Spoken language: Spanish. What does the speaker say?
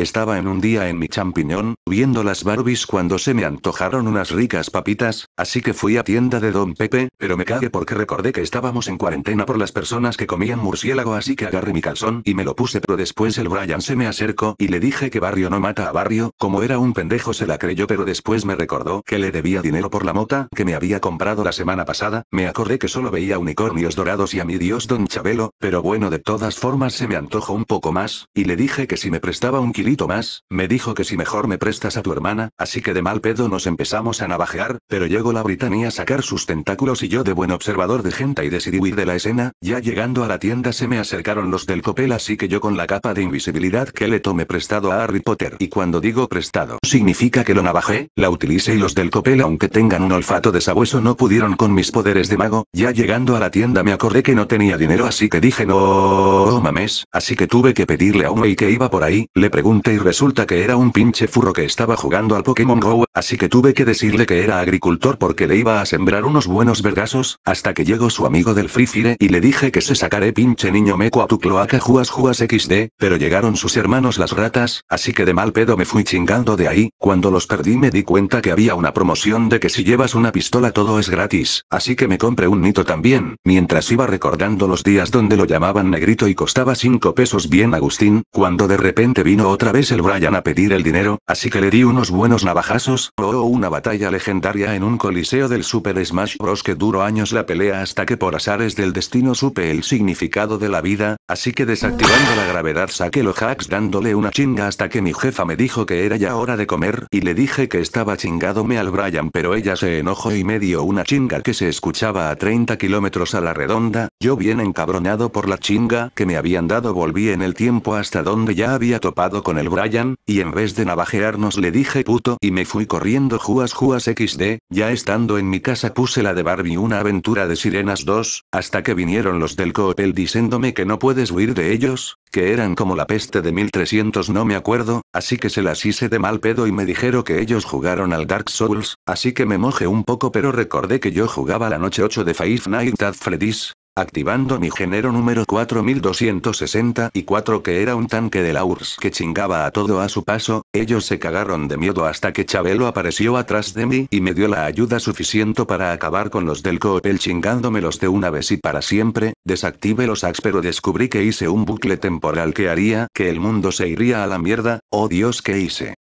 Estaba en un día en mi champiñón, viendo las Barbies cuando se me antojaron unas ricas papitas, Así que fui a tienda de Don Pepe, pero me cagué porque recordé que estábamos en cuarentena por las personas que comían murciélago así que agarré mi calzón y me lo puse pero después el Brian se me acercó y le dije que barrio no mata a barrio, como era un pendejo se la creyó pero después me recordó que le debía dinero por la mota que me había comprado la semana pasada, me acordé que solo veía unicornios dorados y a mi dios Don Chabelo, pero bueno de todas formas se me antojó un poco más, y le dije que si me prestaba un kilito más, me dijo que si mejor me prestas a tu hermana, así que de mal pedo nos empezamos a navajear, pero llegó la Britannia sacar sus tentáculos y yo de buen observador de gente y decidí huir de la escena, ya llegando a la tienda se me acercaron los del copel así que yo con la capa de invisibilidad que le tomé prestado a Harry Potter y cuando digo prestado significa que lo navajé, la utilice y los del copel aunque tengan un olfato de sabueso no pudieron con mis poderes de mago, ya llegando a la tienda me acordé que no tenía dinero así que dije no oh, mames, así que tuve que pedirle a un y que iba por ahí, le pregunté y resulta que era un pinche furro que estaba jugando al Pokémon GO, así que tuve que decirle que era agricultor porque le iba a sembrar unos buenos vergazos, hasta que llegó su amigo del Free Fire y le dije que se sacaré pinche niño meco a tu cloaca juas juas xd, pero llegaron sus hermanos las ratas, así que de mal pedo me fui chingando de ahí, cuando los perdí me di cuenta que había una promoción de que si llevas una pistola todo es gratis, así que me compré un nito también, mientras iba recordando los días donde lo llamaban negrito y costaba 5 pesos bien Agustín, cuando de repente vino otra vez el Brian a pedir el dinero, así que le di unos buenos navajazos, o una batalla legendaria en un coliseo del Super Smash Bros. que duró años la pelea hasta que por azares del destino supe el significado de la vida, así que desactivando la gravedad saqué los hacks dándole una chinga hasta que mi jefa me dijo que era ya hora de comer y le dije que estaba chingándome al Brian pero ella se enojó y me dio una chinga que se escuchaba a 30 kilómetros a la redonda, yo bien encabronado por la chinga que me habían dado volví en el tiempo hasta donde ya había topado con el Brian, y en vez de navajearnos le dije puto y me fui corriendo juas juas xd, ya estando en mi casa puse la de Barbie una aventura de Sirenas 2, hasta que vinieron los del coppel diciéndome que no puedes huir de ellos, que eran como la peste de 1300 no me acuerdo, así que se las hice de mal pedo y me dijeron que ellos jugaron al Dark Souls, así que me mojé un poco pero recordé que yo jugaba la noche 8 de Five Nights at Freddy's, activando mi género número 4264 que era un tanque de la URSS que chingaba a todo a su paso, ellos se cagaron de miedo hasta que Chabelo apareció atrás de mí y me dio la ayuda suficiente para acabar con los del Coopel chingándomelos de una vez y para siempre, desactive los ax pero descubrí que hice un bucle temporal que haría que el mundo se iría a la mierda, oh Dios que hice.